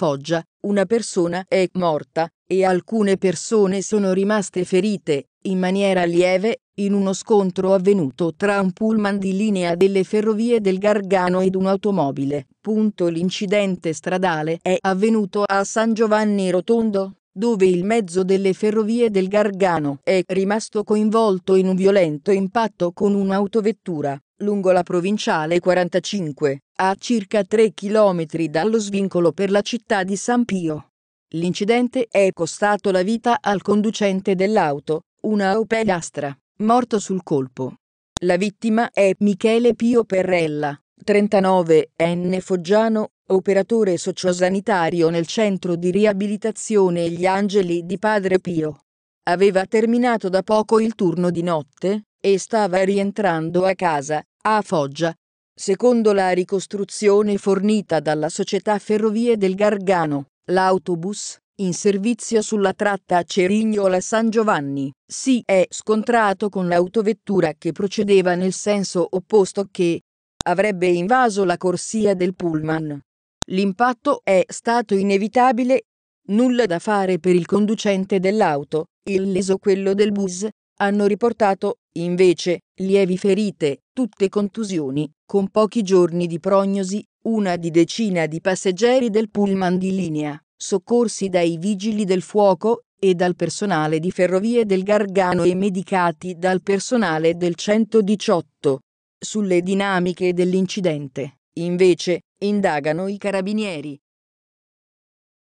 Foggia, una persona è morta, e alcune persone sono rimaste ferite, in maniera lieve, in uno scontro avvenuto tra un pullman di linea delle ferrovie del Gargano ed un'automobile. Punto L'incidente stradale è avvenuto a San Giovanni Rotondo, dove il mezzo delle ferrovie del Gargano è rimasto coinvolto in un violento impatto con un'autovettura, lungo la provinciale 45 a circa 3 km dallo svincolo per la città di San Pio. L'incidente è costato la vita al conducente dell'auto, una Opel Astra, morto sul colpo. La vittima è Michele Pio Perrella, 39enne foggiano, operatore sociosanitario nel centro di riabilitazione Gli Angeli di Padre Pio. Aveva terminato da poco il turno di notte e stava rientrando a casa, a Foggia, Secondo la ricostruzione fornita dalla società Ferrovie del Gargano, l'autobus, in servizio sulla tratta Cerignola-San Giovanni, si è scontrato con l'autovettura che procedeva nel senso opposto che avrebbe invaso la corsia del pullman. L'impatto è stato inevitabile, nulla da fare per il conducente dell'auto, illeso quello del bus, hanno riportato, invece, lievi ferite, tutte contusioni, con pochi giorni di prognosi, una di decina di passeggeri del pullman di linea, soccorsi dai vigili del fuoco e dal personale di Ferrovie del Gargano e medicati dal personale del 118. Sulle dinamiche dell'incidente, invece, indagano i carabinieri,